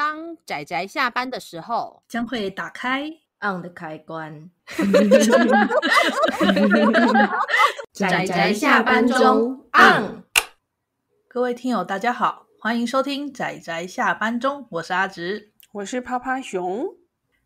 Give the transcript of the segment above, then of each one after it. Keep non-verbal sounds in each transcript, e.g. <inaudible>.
当仔仔下班的时候，将会打开 on 的开关。<laughs> 仔仔下班中 on。各位听友，大家好，欢迎收听仔仔下班中，我是阿直，我是趴趴熊。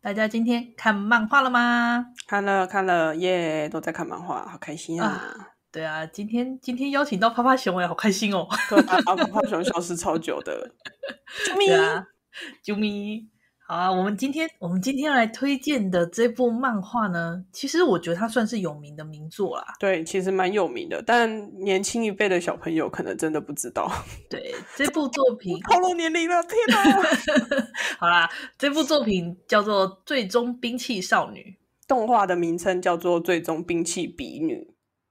大家今天看漫画了吗？看了看了耶，都在看漫画，好开心啊！对啊，今天今天邀请到趴趴熊，我也好开心哦。对啊，趴趴熊消失超久的，<laughs> 对啊。<laughs> 啾咪，好啊！我们今天我们今天来推荐的这部漫画呢，其实我觉得它算是有名的名作啦。对，其实蛮有名的，但年轻一辈的小朋友可能真的不知道。对，这部作品透 <laughs> 露年龄了，天啊！<laughs> 好啦，这部作品叫做《最终兵器少女》，动画的名称叫做《最终兵器比女》，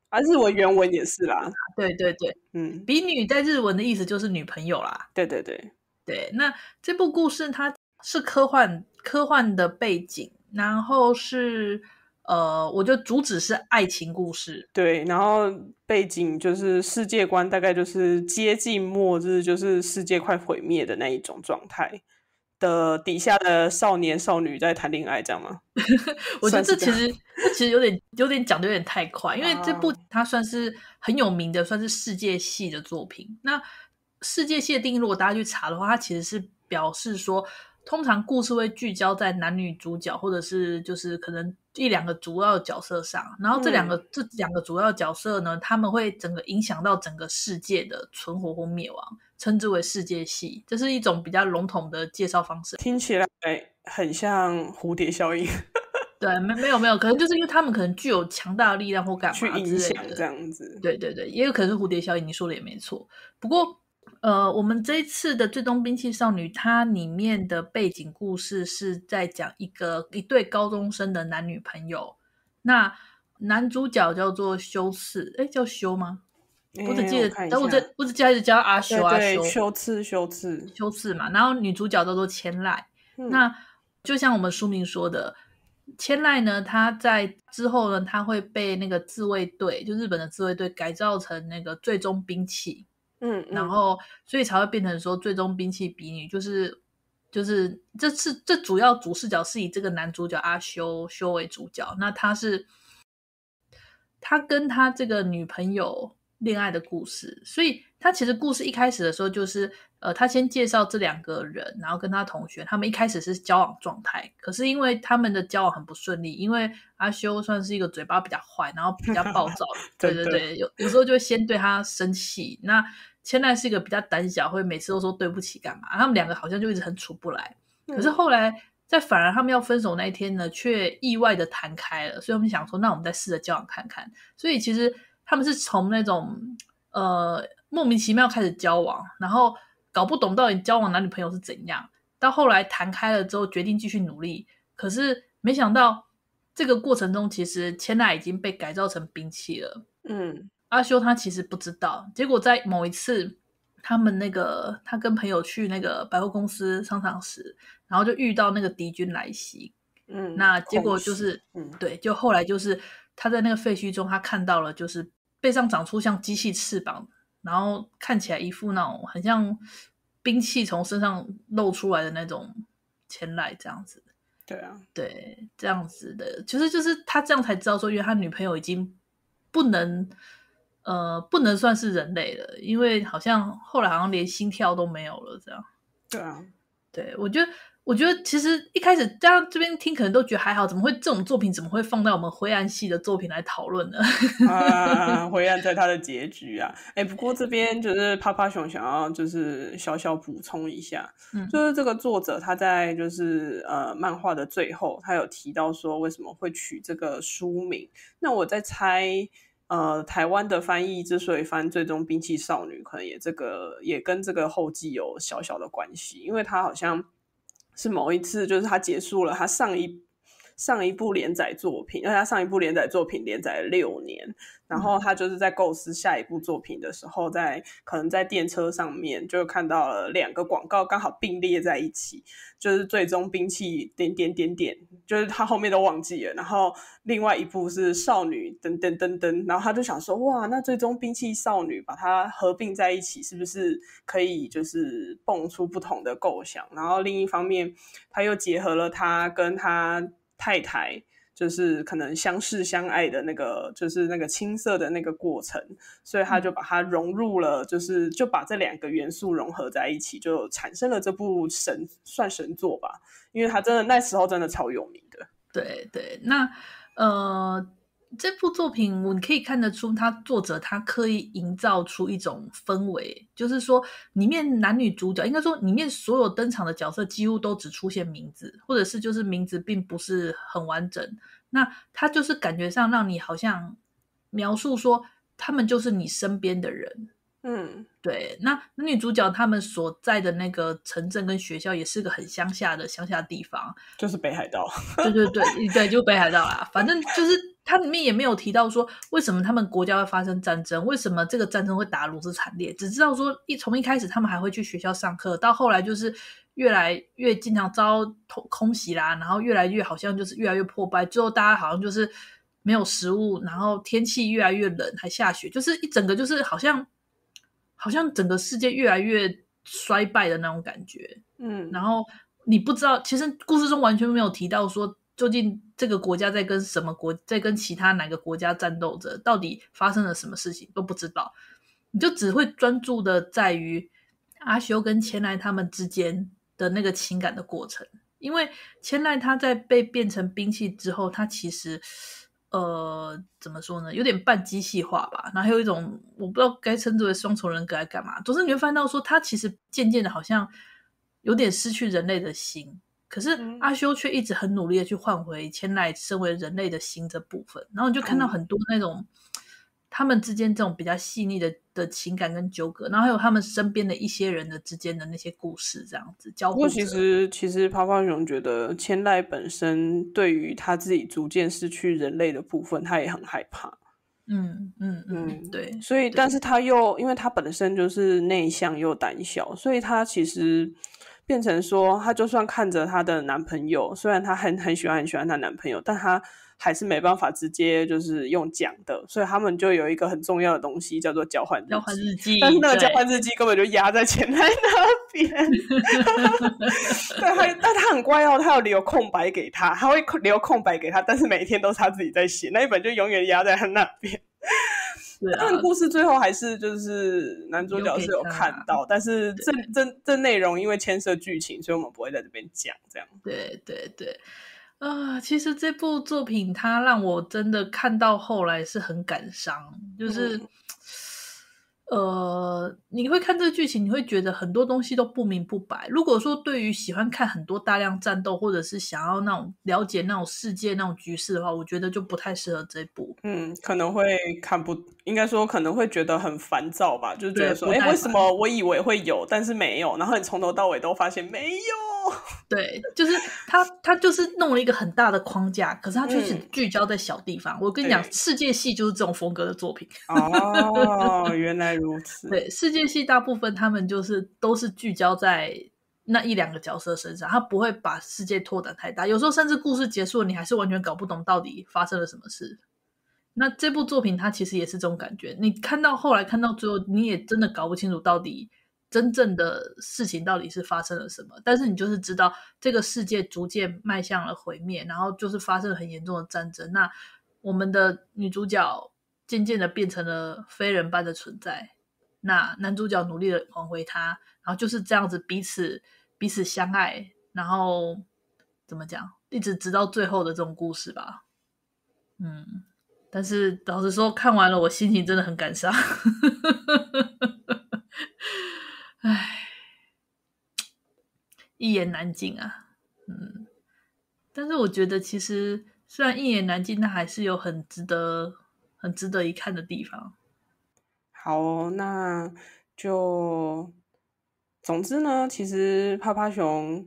啊，日文原文也是啦。对对对，嗯，比女在日文的意思就是女朋友啦。对对对。对，那这部故事它是科幻，科幻的背景，然后是呃，我就主旨是爱情故事，对，然后背景就是世界观大概就是接近末日，就是世界快毁灭的那一种状态的底下的少年少女在谈恋爱，这样吗？<laughs> 我觉得这其实这其实有点有点讲的有点太快，因为这部它算是很有名的，算是世界系的作品，那。世界限定如果大家去查的话，它其实是表示说，通常故事会聚焦在男女主角，或者是就是可能一两个主要角色上，然后这两个这两个主要角色呢，他们会整个影响到整个世界的存活或灭亡，称之为世界系，这是一种比较笼统的介绍方式。听起来哎，很像蝴蝶效应。<laughs> 对，没没有没有，可能就是因为他们可能具有强大的力量或干嘛之类的，这样子。对对对，也有，可能是蝴蝶效应你说的也没错，不过。呃，我们这一次的《最终兵器少女》，它里面的背景故事是在讲一个一对高中生的男女朋友。那男主角叫做修次，哎，叫修吗？我只记得，但我这我只记得叫阿修阿修修次修次修次嘛。然后女主角叫做千赖。那就像我们书名说的，千赖呢，她在之后呢，她会被那个自卫队，就日本的自卫队，改造成那个最终兵器。嗯，然后所以才会变成说，最终兵器比女就是就是这次这主要主视角是以这个男主角阿修修为主角，那他是他跟他这个女朋友恋爱的故事，所以他其实故事一开始的时候就是呃，他先介绍这两个人，然后跟他同学他们一开始是交往状态，可是因为他们的交往很不顺利，因为阿修算是一个嘴巴比较坏，然后比较暴躁，<laughs> 对对对，有有时候就先对他生气那。千奈是一个比较胆小，会每次都说对不起，干嘛？他们两个好像就一直很处不来。可是后来，在反而他们要分手那一天呢，却意外的谈开了。所以我们想说，那我们再试着交往看看。所以其实他们是从那种呃莫名其妙开始交往，然后搞不懂到底交往男女朋友是怎样，到后来谈开了之后，决定继续努力。可是没想到这个过程中，其实千奈已经被改造成兵器了。嗯。阿修他其实不知道，结果在某一次，他们那个他跟朋友去那个百货公司商场时，然后就遇到那个敌军来袭。嗯，那结果就是，嗯，对，就后来就是他在那个废墟中，他看到了，就是背上长出像机器翅膀，然后看起来一副那种很像兵器从身上露出来的那种前来这样子。对啊，对，这样子的，其实就是他这样才知道说，因为他女朋友已经不能。呃，不能算是人类的，因为好像后来好像连心跳都没有了，这样。对啊，对我觉得，我觉得其实一开始这样这边听，可能都觉得还好，怎么会这种作品怎么会放到我们灰暗系的作品来讨论呢？<laughs> 灰暗在他的结局啊，哎，不过这边就是趴趴熊想要就是小小补充一下，就是这个作者他在就是呃漫画的最后，他有提到说为什么会取这个书名，那我在猜。呃，台湾的翻译之所以翻最终兵器少女，可能也这个也跟这个后记有小小的关系，因为它好像是某一次，就是它结束了它上一。上一部连载作品，因为他上一部连载作品连载了六年，然后他就是在构思下一部作品的时候，在可能在电车上面就看到了两个广告，刚好并列在一起，就是最终兵器点点点点，就是他后面都忘记了。然后另外一部是少女等等等等，然后他就想说，哇，那最终兵器少女把它合并在一起，是不是可以就是蹦出不同的构想？然后另一方面，他又结合了他跟他。太太就是可能相识相爱的那个，就是那个青涩的那个过程，所以他就把它融入了，就是就把这两个元素融合在一起，就产生了这部神算神作吧。因为他真的那时候真的超有名的。对对，那呃。这部作品，你可以看得出，他作者他刻意营造出一种氛围，就是说，里面男女主角，应该说，里面所有登场的角色几乎都只出现名字，或者是就是名字并不是很完整。那他就是感觉上让你好像描述说，他们就是你身边的人。嗯，对。那女主角他们所在的那个城镇跟学校也是个很乡下的乡下地方，就是北海道。<laughs> 对对对对，就北海道啦，反正就是。它里面也没有提到说为什么他们国家会发生战争，为什么这个战争会打如此惨烈，只知道说一从一开始他们还会去学校上课，到后来就是越来越经常遭空空袭啦，然后越来越好像就是越来越破败，最后大家好像就是没有食物，然后天气越来越冷，还下雪，就是一整个就是好像好像整个世界越来越衰败的那种感觉。嗯，然后你不知道，其实故事中完全没有提到说。究竟这个国家在跟什么国在跟其他哪个国家战斗着？到底发生了什么事情都不知道，你就只会专注的在于阿修跟千奈他们之间的那个情感的过程。因为千奈他在被变成兵器之后，他其实呃怎么说呢，有点半机械化吧，然后还有一种我不知道该称之为双重人格还干嘛。总之，你会翻到说他其实渐渐的好像有点失去人类的心。可是阿修却一直很努力的去换回千代身为人类的心这部分，然后你就看到很多那种他们之间这种比较细腻的的情感跟纠葛，然后还有他们身边的一些人的之间的那些故事，这样子。交互。其实其实泡泡熊觉得千代本身对于他自己逐渐失去人类的部分，他也很害怕。嗯嗯嗯，对。所以，但是他又因为他本身就是内向又胆小，所以他其实。变成说，她就算看着她的男朋友，虽然她很很喜欢很喜欢她男朋友，但她还是没办法直接就是用讲的，所以他们就有一个很重要的东西叫做交换交换日记，但那个交换日记根本就压在前台那边。<laughs> 对，他但他很乖哦，他要留空白给他，他会留空白给他，但是每一天都是他自己在写，那一本就永远压在他那边。但故事最后还是就是男主角是有看到，但是这这这内容因为牵涉剧情，所以我们不会在这边讲。这样对对对，啊，其实这部作品它让我真的看到后来是很感伤，就是呃，你会看这个剧情，你会觉得很多东西都不明不白。如果说对于喜欢看很多大量战斗，或者是想要那种了解那种世界那种局势的话，我觉得就不太适合这部。嗯，可能会看不。应该说可能会觉得很烦躁吧，就是觉得说，哎，为什么我以为会有，但是没有？然后你从头到尾都发现没有。<laughs> 对，就是他，他就是弄了一个很大的框架，可是他就是聚焦在小地方。我跟你讲，世界系就是这种风格的作品。哦，原来如此。<laughs> 对，世界系大部分他们就是都是聚焦在那一两个角色身上，他不会把世界拓展太大。有时候甚至故事结束，你还是完全搞不懂到底发生了什么事。那这部作品，它其实也是这种感觉。你看到后来，看到最后，你也真的搞不清楚到底真正的事情到底是发生了什么。但是你就是知道这个世界逐渐迈向了毁灭，然后就是发生很严重的战争。那我们的女主角渐渐的变成了非人般的存在。那男主角努力的挽回她，然后就是这样子彼此彼此相爱，然后怎么讲，一直直到最后的这种故事吧。嗯。但是，老实说，看完了我心情真的很感伤。哎，一言难尽啊。嗯，但是我觉得，其实虽然一言难尽，但还是有很值得、很值得一看的地方。好，那就总之呢，其实趴趴熊，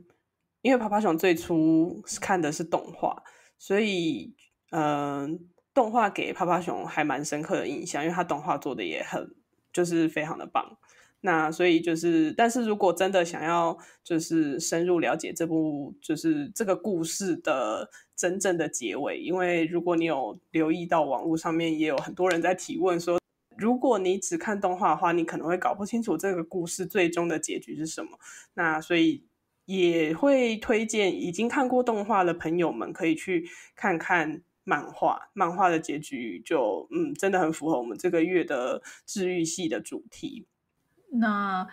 因为趴趴熊最初是看的是动画，所以嗯。动画给趴趴熊还蛮深刻的印象，因为他动画做的也很就是非常的棒。那所以就是，但是如果真的想要就是深入了解这部就是这个故事的真正的结尾，因为如果你有留意到网络上面也有很多人在提问说，如果你只看动画的话，你可能会搞不清楚这个故事最终的结局是什么。那所以也会推荐已经看过动画的朋友们可以去看看。漫画漫画的结局就嗯，真的很符合我们这个月的治愈系的主题。那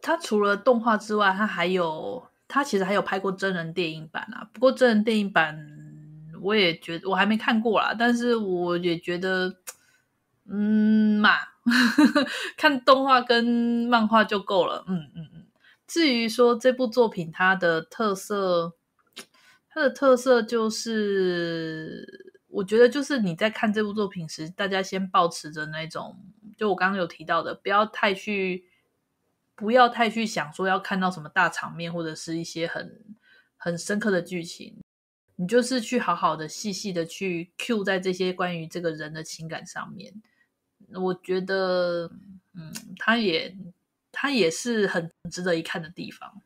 他除了动画之外，他还有他其实还有拍过真人电影版啊。不过真人电影版我也觉得我还没看过啦，但是我也觉得嗯嘛，<laughs> 看动画跟漫画就够了。嗯嗯嗯。至于说这部作品它的特色。它的特色就是，我觉得就是你在看这部作品时，大家先保持着那种，就我刚刚有提到的，不要太去，不要太去想说要看到什么大场面或者是一些很很深刻的剧情，你就是去好好的、细细的去 cue 在这些关于这个人的情感上面。我觉得，嗯，他也他也是很值得一看的地方。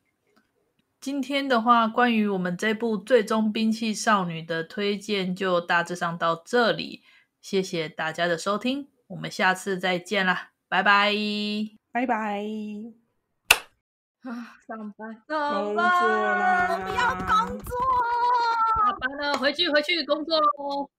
今天的话，关于我们这部《最终兵器少女》的推荐就大致上到这里。谢谢大家的收听，我们下次再见啦，拜拜，拜拜。上班，上班，不要工作，下班了，回去，回去工作喽。